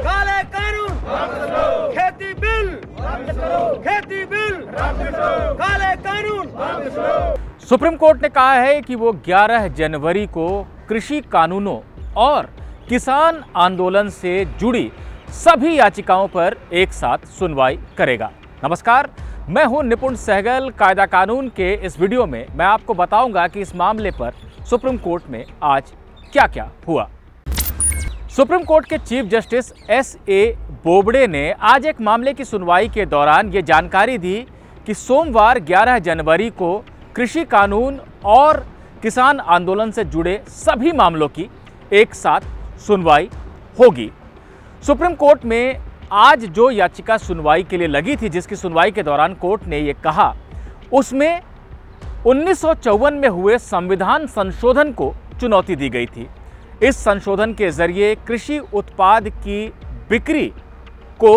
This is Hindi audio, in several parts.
काले कानून खेती बिल खेती बिल काले कानून सुप्रीम कोर्ट ने कहा है कि वो 11 जनवरी को कृषि कानूनों और किसान आंदोलन से जुड़ी सभी याचिकाओं पर एक साथ सुनवाई करेगा नमस्कार मैं हूं निपुण सहगल कायदा कानून के इस वीडियो में मैं आपको बताऊंगा कि इस मामले पर सुप्रीम कोर्ट में आज क्या क्या हुआ सुप्रीम कोर्ट के chief justice S A Bobde ने आज एक मामले की सुनवाई के दौरान ये जानकारी दी कि सोमवार 11 जनवरी को कृषि कानून और किसान आंदोलन से जुड़े सभी मामलों की एक साथ सुनवाई होगी सुप्रीम कोर्ट में आज जो याचिका सुनवाई के लिए लगी थी जिसकी सुनवाई के दौरान कोर्ट ने ये कहा उसमें उन्नीस में हुए संविधान संशोधन को चुनौती दी गई थी इस संशोधन के जरिए कृषि उत्पाद की बिक्री को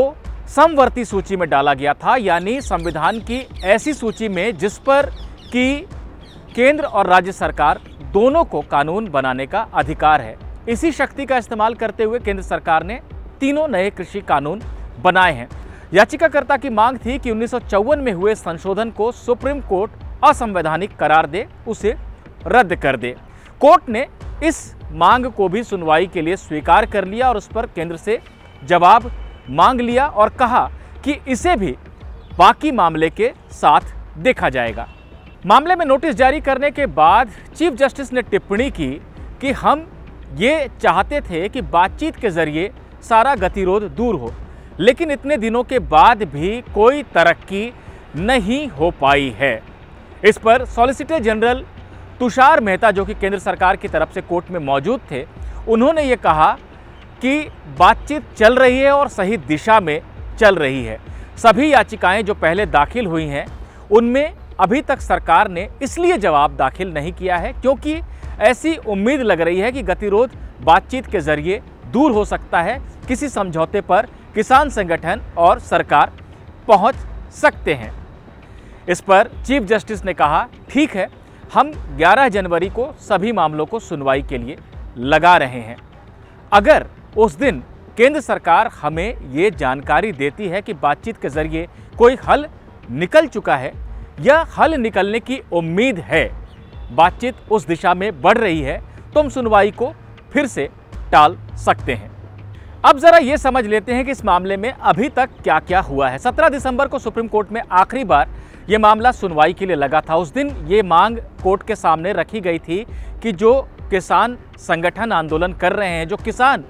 समवर्ती सूची में डाला गया था यानी संविधान की ऐसी सूची में जिस पर कि केंद्र और राज्य सरकार दोनों को कानून बनाने का अधिकार है इसी शक्ति का इस्तेमाल करते हुए केंद्र सरकार ने तीनों नए कृषि कानून बनाए हैं याचिकाकर्ता की मांग थी कि उन्नीस में हुए संशोधन को सुप्रीम कोर्ट असंवैधानिक करार दे उसे रद्द कर दे कोर्ट ने इस मांग को भी सुनवाई के लिए स्वीकार कर लिया और उस पर केंद्र से जवाब मांग लिया और कहा कि इसे भी बाकी मामले के साथ देखा जाएगा मामले में नोटिस जारी करने के बाद चीफ जस्टिस ने टिप्पणी की कि हम ये चाहते थे कि बातचीत के जरिए सारा गतिरोध दूर हो लेकिन इतने दिनों के बाद भी कोई तरक्की नहीं हो पाई है इस पर सॉलिसिटर जनरल तुषार मेहता जो कि केंद्र सरकार की तरफ से कोर्ट में मौजूद थे उन्होंने ये कहा कि बातचीत चल रही है और सही दिशा में चल रही है सभी याचिकाएं जो पहले दाखिल हुई हैं उनमें अभी तक सरकार ने इसलिए जवाब दाखिल नहीं किया है क्योंकि ऐसी उम्मीद लग रही है कि गतिरोध बातचीत के जरिए दूर हो सकता है किसी समझौते पर किसान संगठन और सरकार पहुंच सकते हैं इस पर चीफ जस्टिस ने कहा ठीक है हम 11 जनवरी को सभी मामलों को सुनवाई के लिए लगा रहे हैं अगर उस दिन केंद्र सरकार हमें ये जानकारी देती है कि बातचीत के जरिए कोई हल निकल चुका है या हल निकलने की उम्मीद है बातचीत उस दिशा में बढ़ रही है तो हम सुनवाई को फिर से टाल सकते हैं अब जरा ये समझ लेते हैं कि इस मामले में अभी तक क्या क्या हुआ है 17 दिसंबर को सुप्रीम कोर्ट में आखिरी बार ये मामला सुनवाई के लिए लगा था उस दिन ये मांग कोर्ट के सामने रखी गई थी कि जो किसान संगठन आंदोलन कर रहे हैं जो किसान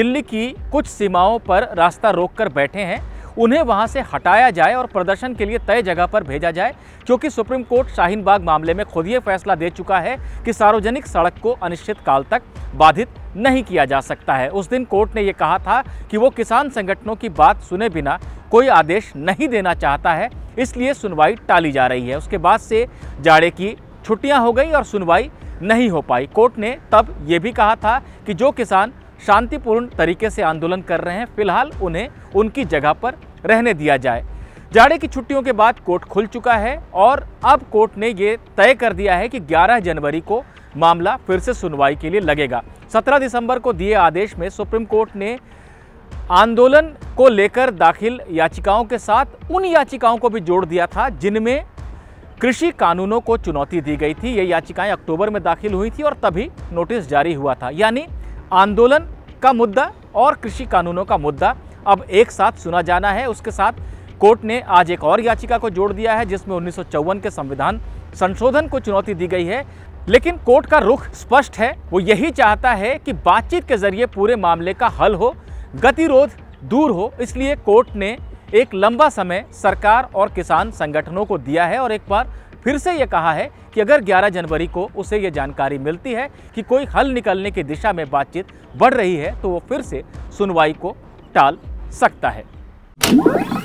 दिल्ली की कुछ सीमाओं पर रास्ता रोक कर बैठे हैं उन्हें वहां से हटाया जाए और प्रदर्शन के लिए तय जगह पर भेजा जाए क्योंकि सुप्रीम कोर्ट शाहीन बाग मामले में खुद ये फैसला दे चुका है कि सार्वजनिक सड़क को अनिश्चित काल तक बाधित नहीं किया जा सकता है उस दिन कोर्ट ने यह कहा था कि वो किसान संगठनों की बात सुने बिना कोई आदेश नहीं देना चाहता है इसलिए सुनवाई टाली जा रही है उसके बाद से जाड़े की छुट्टियां हो गई और सुनवाई नहीं हो पाई कोर्ट ने तब ये भी कहा था कि जो किसान शांतिपूर्ण तरीके से आंदोलन कर रहे हैं फिलहाल उन्हें उनकी जगह पर रहने दिया जाए जाड़े की छुट्टियों के बाद कोर्ट खुल चुका है और अब कोर्ट ने ये तय कर दिया है कि 11 जनवरी को मामला फिर से सुनवाई के लिए लगेगा 17 दिसंबर को दिए आदेश में सुप्रीम कोर्ट ने आंदोलन को लेकर दाखिल याचिकाओं के साथ उन याचिकाओं को भी जोड़ दिया था जिनमें कृषि कानूनों को चुनौती दी गई थी ये याचिकाएं अक्टूबर में दाखिल हुई थी और तभी नोटिस जारी हुआ था यानी आंदोलन का मुद्दा और कृषि कानूनों का मुद्दा अब एक साथ सुना जाना है उसके साथ कोर्ट ने आज एक और याचिका को जोड़ दिया है जिसमें उन्नीस के संविधान संशोधन को चुनौती दी गई है लेकिन कोर्ट का रुख स्पष्ट है वो यही चाहता है कि बातचीत के जरिए पूरे मामले का हल हो गतिरोध दूर हो इसलिए कोर्ट ने एक लंबा समय सरकार और किसान संगठनों को दिया है और एक बार फिर से ये कहा है कि अगर 11 जनवरी को उसे ये जानकारी मिलती है कि कोई हल निकलने की दिशा में बातचीत बढ़ रही है तो वो फिर से सुनवाई को टाल सकता है